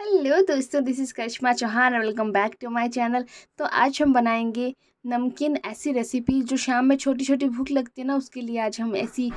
hello दोस्तों this is Karishma Chauhan welcome back to my channel तो आज हम बनाएंगे नमकीन ऐसी रेसिपी जो शाम में छोटी छोटी भूख लगती है ना उसके लिए आज हम ऐसी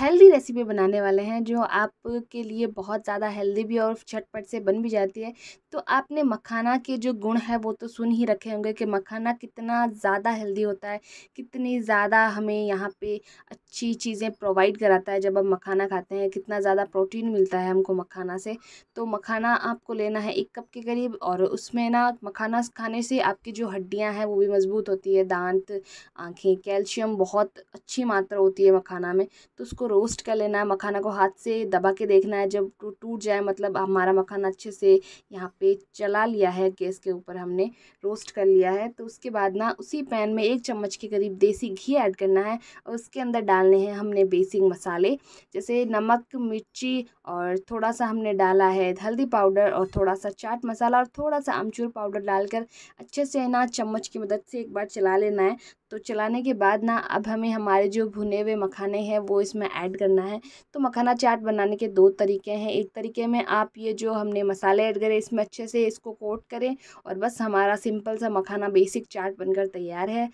हेल्दी रेसिपी बनाने वाले हैं जो आपके लिए बहुत ज़्यादा हेल्दी भी और झटपट से बन भी जाती है तो आपने मखाना के जो गुण है वो तो सुन ही रखे होंगे कि मखाना कितना ज़्यादा हेल्दी होता है कितनी ज़्यादा हमें यहाँ पर अच्छी चीज़ें प्रोवाइड कराता है जब हम मखाना खाते हैं कितना ज़्यादा प्रोटीन मिलता है हमको मखाना से तो मखाना आपको लेना है एक कप के करीब और उसमें ना मखाना खाने से आपकी जो हड्डियाँ हैं वो भी मज़बूत होती है है दांत आँखें कैल्शियम बहुत अच्छी मात्रा होती है मखाना में तो उसको रोस्ट कर लेना है मखाना को हाथ से दबा के देखना है जब टूट जाए मतलब हमारा मखाना अच्छे से यहाँ पे चला लिया है गैस के ऊपर हमने रोस्ट कर लिया है तो उसके बाद ना उसी पैन में एक चम्मच के करीब देसी घी ऐड करना है और उसके अंदर डालने हैं हमने बेसिक मसाले जैसे नमक मिर्ची और थोड़ा सा हमने डाला है हल्दी पाउडर और थोड़ा सा चाट मसाला और थोड़ा सा अमचूर पाउडर डालकर अच्छे से ना चम्मच की मदद से एक बार चला लेना है तो चलाने के बाद ना अब हमें हमारे जो भुने हुए मखाने हैं वो इसमें ऐड करना है तो मखाना चाट बनाने के दो तरीके हैं एक तरीके में आप ये जो हमने मसाले ऐड करे इसमें अच्छे से इसको कोट करें और बस हमारा सिंपल सा मखाना बेसिक चाट बनकर तैयार है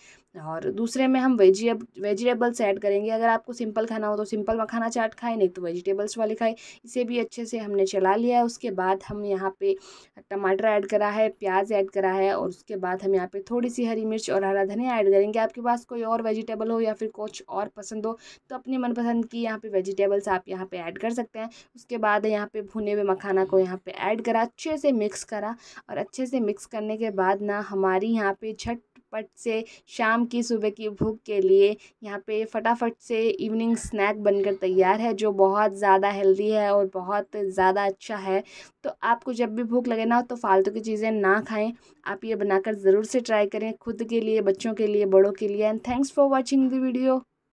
और दूसरे में हम वेजिटेब वेजिटेबल्स ऐड करेंगे अगर आपको सिंपल खाना हो तो सिंपल मखाना चाट खाए नहीं तो वेजिटेबल्स वाले खाए इसे भी अच्छे से हमने चला लिया है उसके बाद हम यहाँ पे टमाटर ऐड करा है प्याज ऐड करा है और उसके बाद हम यहाँ पे थोड़ी सी हरी मिर्च और हरा धनिया ऐड करेंगे आपके पास कोई और वेजिटेबल हो या फिर कुछ और पसंद हो तो अपनी मनपसंद की यहाँ पे वेजिटेबल्स आप यहाँ पे ऐड कर सकते हैं उसके बाद यहाँ पे भुने हुए मखाना को यहाँ पे ऐड करा अच्छे से मिक्स करा और अच्छे से मिक्स करने के बाद ना हमारी यहाँ पे झट फटाफट से शाम की सुबह की भूख के लिए यहाँ पे फटाफट से इवनिंग स्नैक बनकर तैयार है जो बहुत ज़्यादा हेल्दी है और बहुत ज़्यादा अच्छा है तो आपको जब भी भूख लगे ना तो फालतू की चीज़ें ना खाएं आप ये बनाकर ज़रूर से ट्राई करें खुद के लिए बच्चों के लिए बड़ों के लिए and thanks for watching the video